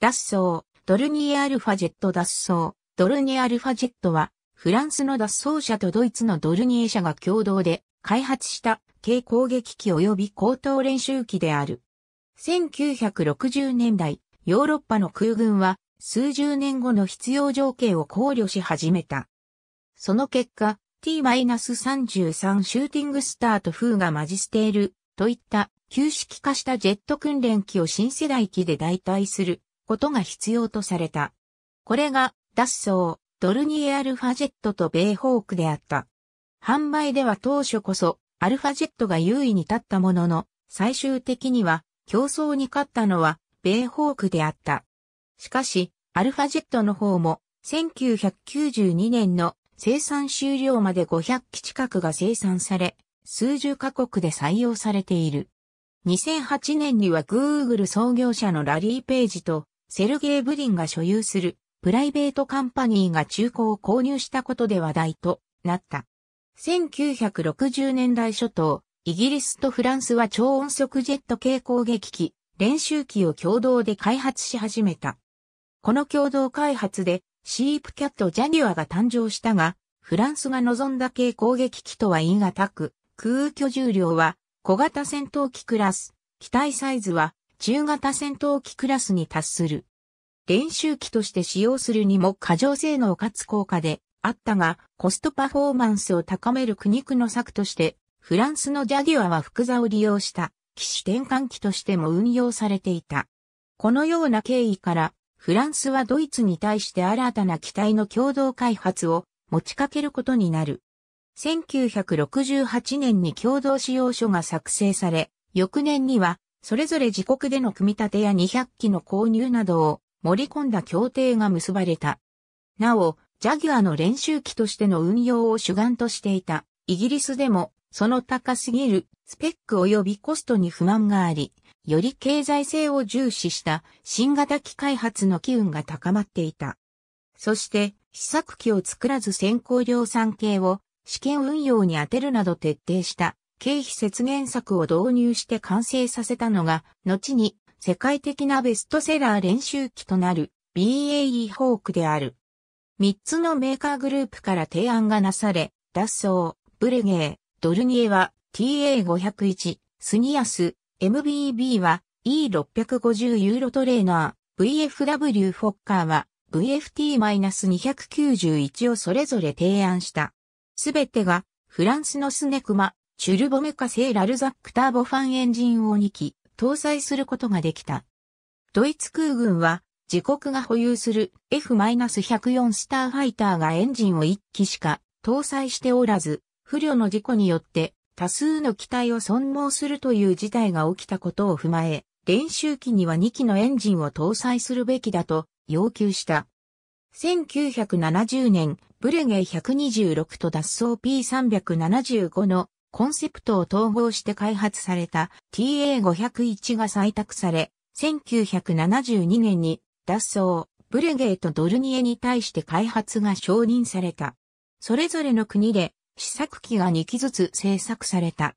脱走、ドルニエアルファジェット脱走。ドルニエアルファジェットは、フランスの脱走者とドイツのドルニエ社が共同で開発した軽攻撃機及び高等練習機である。1960年代、ヨーロッパの空軍は数十年後の必要条件を考慮し始めた。その結果、T-33 シューティングスターとフーガマジステールといった旧式化したジェット訓練機を新世代機で代替することが必要とされた。これが、脱走、ドルニエアルファジェットとベイホークであった。販売では当初こそ、アルファジェットが優位に立ったものの、最終的には、競争に勝ったのは、ベイホークであった。しかし、アルファジェットの方も、1992年の生産終了まで500機近くが生産され、数十カ国で採用されている。2008年には Google 創業者のラリー・ペイジとセルゲイ・ブリンが所有するプライベートカンパニーが中古を購入したことで話題となった。1960年代初頭、イギリスとフランスは超音速ジェット系攻撃機、練習機を共同で開発し始めた。この共同開発で、シープキャット・ジャニュアが誕生したが、フランスが望んだ系。攻撃機とは言い難く、空居重量は小型戦闘機クラス、機体サイズは中型戦闘機クラスに達する。練習機として使用するにも過剰性能かつ効果であったが、コストパフォーマンスを高める苦肉の策として、フランスのジャデュアは複座を利用した機種転換機としても運用されていた。このような経緯から、フランスはドイツに対して新たな機体の共同開発を持ちかけることになる。1968年に共同使用書が作成され、翌年にはそれぞれ自国での組み立てや200機の購入などを盛り込んだ協定が結ばれた。なお、ジャギュアの練習機としての運用を主眼としていたイギリスでもその高すぎるスペック及びコストに不満があり、より経済性を重視した新型機開発の機運が高まっていた。そして、試作機を作らず先行量産系を試験運用に充てるなど徹底した経費節減策を導入して完成させたのが、後に世界的なベストセラー練習機となる BAE ホークである。三つのメーカーグループから提案がなされ、ダッソー、ブレゲー、ドルニエは TA501、スニアス、MBB は E650 ユーロトレーナー、VFW フォッカーは VFT-291 をそれぞれ提案した。すべてがフランスのスネクマチュルボメカ製ラルザックターボファンエンジンを2機搭載することができた。ドイツ空軍は自国が保有する F-104 スターファイターがエンジンを1機しか搭載しておらず、不慮の事故によって多数の機体を損耗するという事態が起きたことを踏まえ、練習機には2機のエンジンを搭載するべきだと要求した。1970年、ブレゲ126と脱走 P375 のコンセプトを統合して開発された TA501 が採択され、1972年に脱走、ブレゲーとドルニエに対して開発が承認された。それぞれの国で試作機が2機ずつ製作された。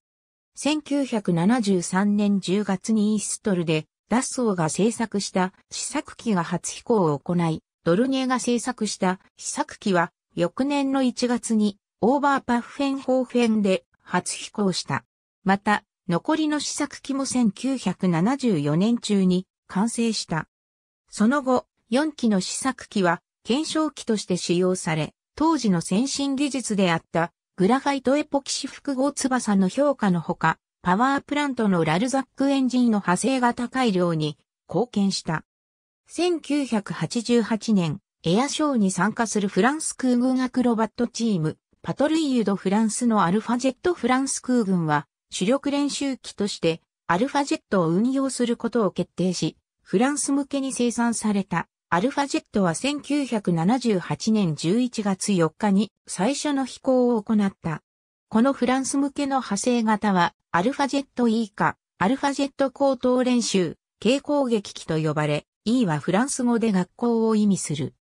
1973年10月にイーストルでダッソーが製作した試作機が初飛行を行い、ドルニエが製作した試作機は翌年の1月にオーバーパッフェンホーフェンで初飛行した。また、残りの試作機も1974年中に完成した。その後、4機の試作機は検証機として使用され、当時の先進技術であったグラファイトエポキシ複合翼の評価のほか、パワープラントのラルザックエンジンの派生が高い量に貢献した。1988年、エアショーに参加するフランス空軍アクロバットチーム、パトルイユ・ド・フランスのアルファジェットフランス空軍は、主力練習機として、アルファジェットを運用することを決定し、フランス向けに生産された、アルファジェットは1978年11月4日に最初の飛行を行った。このフランス向けの派生型は、アルファジェット E か、アルファジェット高等練習、軽攻撃機と呼ばれ、E はフランス語で学校を意味する。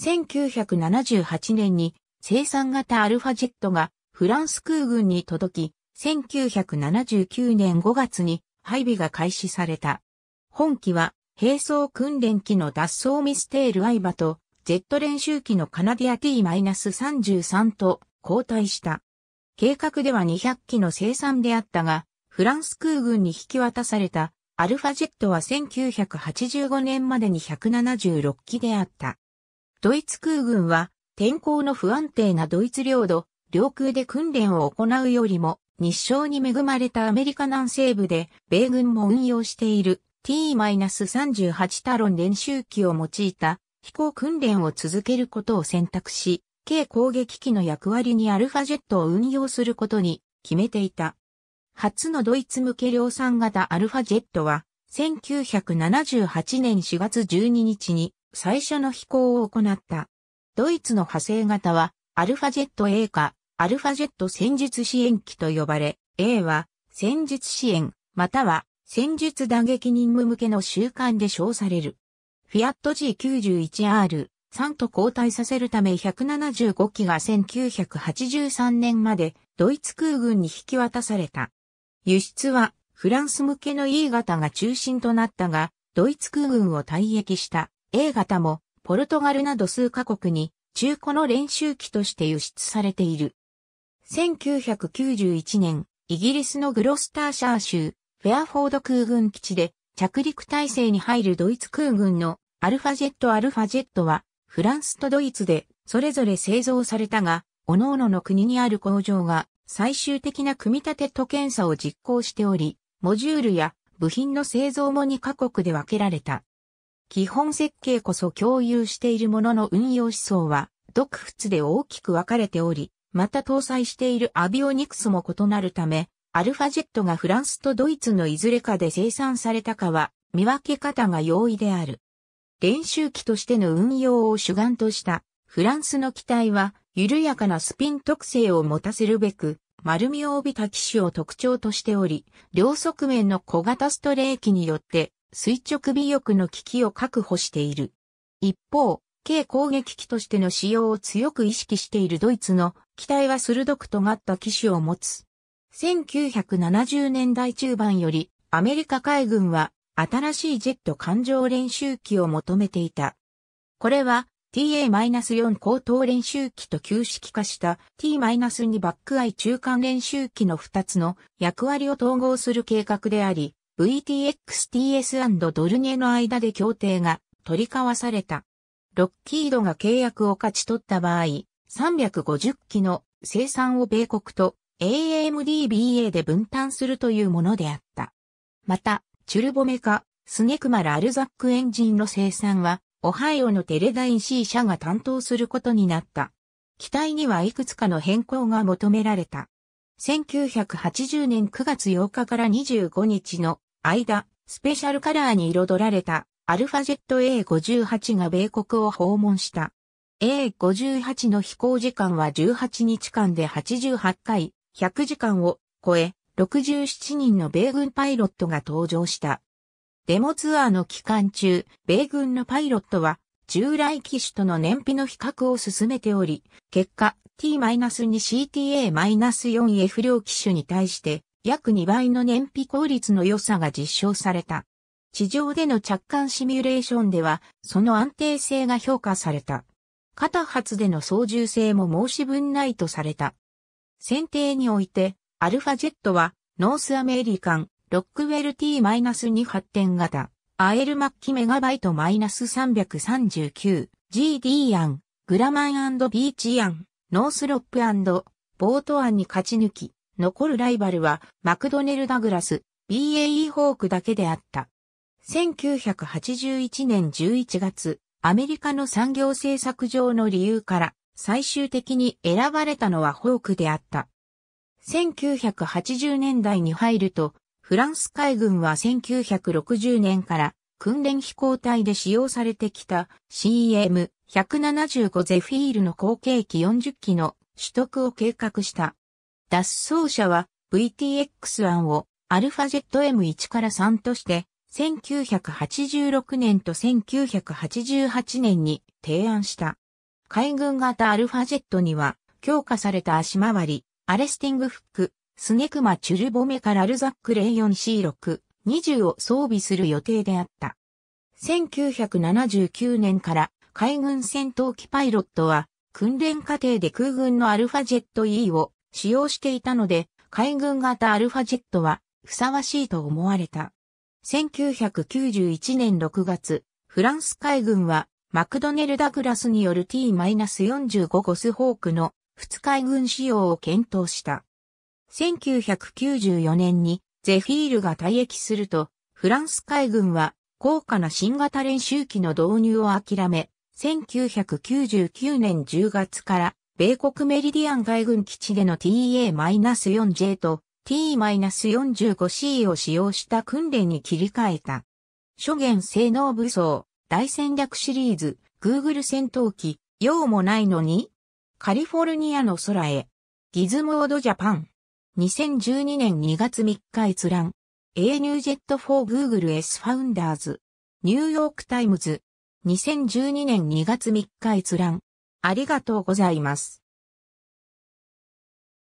1978年に生産型アルファジェットがフランス空軍に届き、1979年5月に配備が開始された。本機は並走訓練機の脱走ミステール相場と、ジェット練習機のカナディア T-33 と交代した。計画では200機の生産であったが、フランス空軍に引き渡されたアルファジェットは1985年までに176機であった。ドイツ空軍は天候の不安定なドイツ領土、領空で訓練を行うよりも、日照に恵まれたアメリカ南西部で、米軍も運用している T-38 タロン練習機を用いた飛行訓練を続けることを選択し、軽攻撃機の役割にアルファジェットを運用することに決めていた。初のドイツ向け量産型アルファジェットは、1978年4月12日に最初の飛行を行った。ドイツの派生型は、アルファジェット A か、アルファジェット戦術支援機と呼ばれ、A は、戦術支援、または、戦術打撃任務向けの習慣で称される。フィアット G91R、3と交代させるため175機が1983年までドイツ空軍に引き渡された。輸出はフランス向けの E 型が中心となったが、ドイツ空軍を退役した A 型もポルトガルなど数カ国に中古の練習機として輸出されている。1991年、イギリスのグロスターシャー州、フェアフォード空軍基地で着陸体制に入るドイツ空軍のアルファジェットアルファジェットはフランスとドイツでそれぞれ製造されたが、各々の国にある工場が最終的な組み立てと検査を実行しており、モジュールや部品の製造も2カ国で分けられた。基本設計こそ共有しているものの運用思想は、独仏で大きく分かれており、また搭載しているアビオニクスも異なるため、アルファジェットがフランスとドイツのいずれかで生産されたかは、見分け方が容易である。練習機としての運用を主眼としたフランスの機体は緩やかなスピン特性を持たせるべく丸みを帯びた機種を特徴としており、両側面の小型ストレー機によって垂直尾翼の機器を確保している。一方、軽攻撃機としての使用を強く意識しているドイツの機体は鋭く尖った機種を持つ。1970年代中盤よりアメリカ海軍は新しいジェット艦上練習機を求めていた。これは TA-4 高等練習機と旧式化した T-2 バックアイ中間練習機の2つの役割を統合する計画であり、VTXTS& ドルネの間で協定が取り交わされた。ロッキードが契約を勝ち取った場合、350機の生産を米国と AMDBA で分担するというものであった。また、チュルボメカ、スネクマラ・アルザックエンジンの生産は、オハイオのテレダイン C 社が担当することになった。機体にはいくつかの変更が求められた。1980年9月8日から25日の間、スペシャルカラーに彩られたアルファジェット A58 が米国を訪問した。A58 の飛行時間は18日間で88回、100時間を超え、67人の米軍パイロットが登場した。デモツアーの期間中、米軍のパイロットは、従来機種との燃費の比較を進めており、結果、T-2CTA-4F 両機種に対して、約2倍の燃費効率の良さが実証された。地上での着艦シミュレーションでは、その安定性が評価された。片発での操縦性も申し分ないとされた。選定において、アルファジェットは、ノースアメリカン、ロックウェル T-2 発展型、アエルマッキメガバイト -339、GD 案、グラマンビーチ案、ノースロップボート案に勝ち抜き、残るライバルはマクドネル・ダグラス、BAE ホークだけであった。1981年11月、アメリカの産業政策上の理由から最終的に選ばれたのはホークであった。1980年代に入ると、フランス海軍は1960年から訓練飛行隊で使用されてきた CM175 ゼフィールの後継機40機の取得を計画した。脱走者は VTX1 をアルファジェット m 1から3として、1986年と1988年に提案した。海軍型アルファジェットには、強化された足回り、アレスティングフック、スネクマチュルボメカラルザック 04C6、20を装備する予定であった。1979年から海軍戦闘機パイロットは訓練過程で空軍のアルファジェット E を使用していたので、海軍型アルファジェットはふさわしいと思われた。1991年6月、フランス海軍はマクドネル・ダグラスによる T-45 ゴスホークの仏海軍使用を検討した。1994年にゼフィールが退役すると、フランス海軍は高価な新型練習機の導入を諦め、1999年10月から米国メリディアン海軍基地での TA-4J と T-45C を使用した訓練に切り替えた。諸元性能武装、大戦略シリーズ、Google 戦闘機、用もないのにカリフォルニアの空へ。ギズモードジャパン。2012年2月3日閲覧。A New Jet for Google S Founders。ニューヨークタイムズ。2012年2月3日閲覧。ありがとうございます。